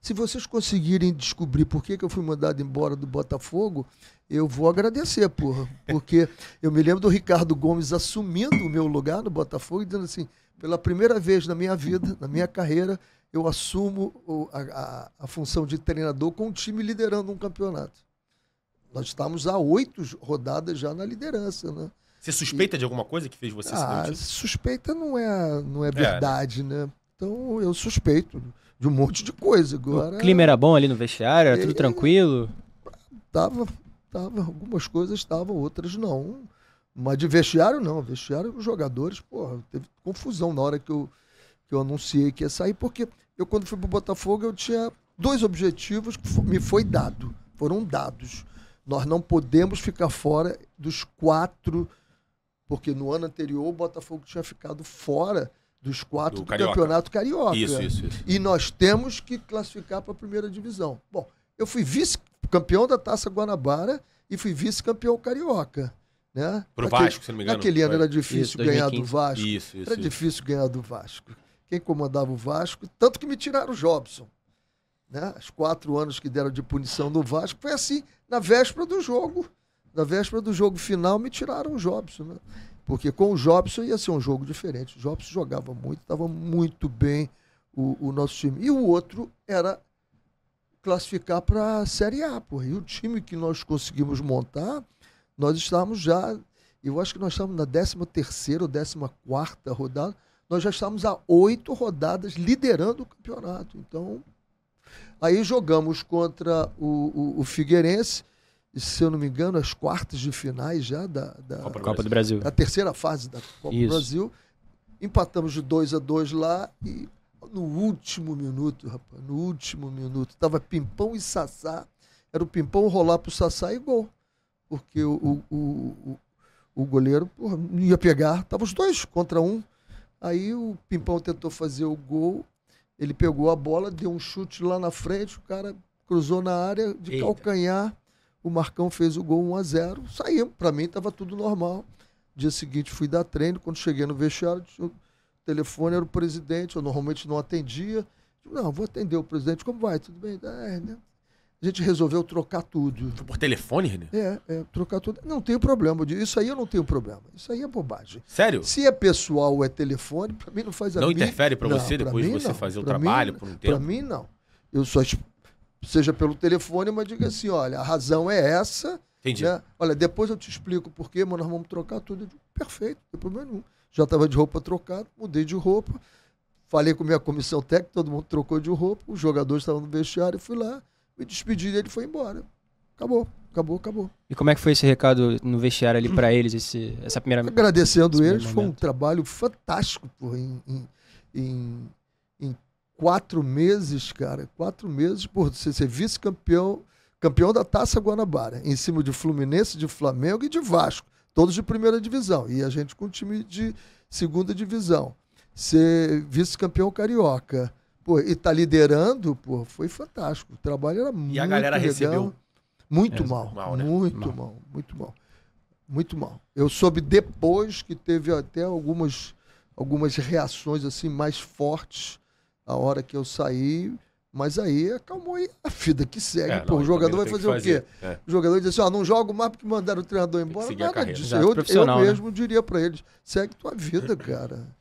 Se vocês conseguirem descobrir por que, que eu fui mandado embora do Botafogo, eu vou agradecer, porra. Porque eu me lembro do Ricardo Gomes assumindo o meu lugar no Botafogo e dizendo assim: pela primeira vez na minha vida, na minha carreira, eu assumo a, a, a função de treinador com um time liderando um campeonato. Nós estamos há oito rodadas já na liderança, né? Você suspeita e... de alguma coisa que fez você ah, se Suspeita não é, não é verdade, é, né? né? Então eu suspeito de um monte de coisa. Agora, o clima era bom ali no vestiário? Era tudo é, tranquilo? Tava, tava. Algumas coisas estavam, outras não. Mas de vestiário, não. Vestiário, os jogadores, porra, teve confusão na hora que eu, que eu anunciei que ia sair, porque eu, quando fui pro Botafogo, eu tinha dois objetivos que me foi dado. Foram dados. Nós não podemos ficar fora dos quatro, porque no ano anterior o Botafogo tinha ficado fora dos quatro do, do Campeonato Carioca. Isso, isso, isso. E nós temos que classificar para a primeira divisão. Bom, eu fui vice-campeão da Taça Guanabara e fui vice-campeão carioca. Né? para o Vasco, se não me engano. Naquele ano era difícil isso, ganhar 2015. do Vasco. Isso, isso, era difícil ganhar do Vasco. Quem comandava o Vasco, tanto que me tiraram o Jobson. Né? Os quatro anos que deram de punição no Vasco foi assim, na véspera do jogo na véspera do jogo final, me tiraram o Jobson, né? Porque com o Jobson ia ser um jogo diferente. O Jobson jogava muito, estava muito bem o, o, nosso time. E o outro era classificar para a Série A, porra. E o time que nós conseguimos montar, nós estávamos já, eu acho que nós estávamos na 13 ou 14 rodada, nós já estávamos a oito rodadas liderando o campeonato. Então, aí jogamos contra o, o, o Figueirense, se eu não me engano, as quartas de finais já da, da Copa, Copa, do Brasil. A terceira fase da Copa Isso. do Brasil. Empatamos de 2 a 2 lá e no último minuto, rapaz, no último minuto, tava Pimpão e Sassá. Era o Pimpão rolar pro Sassá e gol. Porque o, o, o, o goleiro porra, não ia pegar. estavam os dois contra um. Aí o Pimpão tentou fazer o gol. Ele pegou a bola, deu um chute lá na frente, o cara cruzou na área de Eita. calcanhar o Marcão fez o gol 1 a 0 saímos. Para mim estava tudo normal. Dia seguinte fui dar treino. Quando cheguei no vestiário, o telefone era o presidente. Eu normalmente não atendia. não, vou atender o presidente. Como vai? Tudo bem? Ah, é, né? A gente resolveu trocar tudo. Foi por telefone, René? É, é, trocar tudo. Não tem problema. Isso aí eu não tenho problema. Isso aí é bobagem. Sério? Se é pessoal ou é telefone, para mim não faz a Não mim, interfere para você depois de você não. fazer pra o trabalho mim, por um tempo? Para mim, não. Eu só seja pelo telefone, mas diga assim: olha, a razão é essa. Entendi. Né? Olha, depois eu te explico por quê, mas nós vamos trocar tudo. Eu digo, perfeito, não tem problema nenhum. Já estava de roupa trocada, mudei de roupa. Falei com minha comissão técnica, todo mundo trocou de roupa, os jogadores estavam no vestiário, fui lá, me despedi dele e foi embora. Acabou, acabou, acabou. E como é que foi esse recado no vestiário ali para eles, esse, essa primeira Agradecendo esse eles, foi um trabalho fantástico, pô, em, em quatro meses, cara, quatro meses por você ser vice-campeão, campeão da Taça Guanabara, em cima de Fluminense, de Flamengo e de Vasco, todos de primeira divisão, e a gente com time de segunda divisão. Ser vice-campeão carioca, pô, e tá liderando, pô, foi fantástico. O trabalho era muito E a galera legal, recebeu muito é, mal, mal né? muito mal. mal, muito mal. Muito mal. Eu soube depois que teve até algumas algumas reações assim mais fortes a hora que eu saí. Mas aí acalmou aí a vida que segue. É, pô, não, o jogador vai fazer, fazer, o quê? É. O jogador diz assim: ó, ah, não jogo mais porque mandaram o treinador embora. Nada disso. Eu, eu, né? mesmo né? diria para eles: segue tua vida, cara.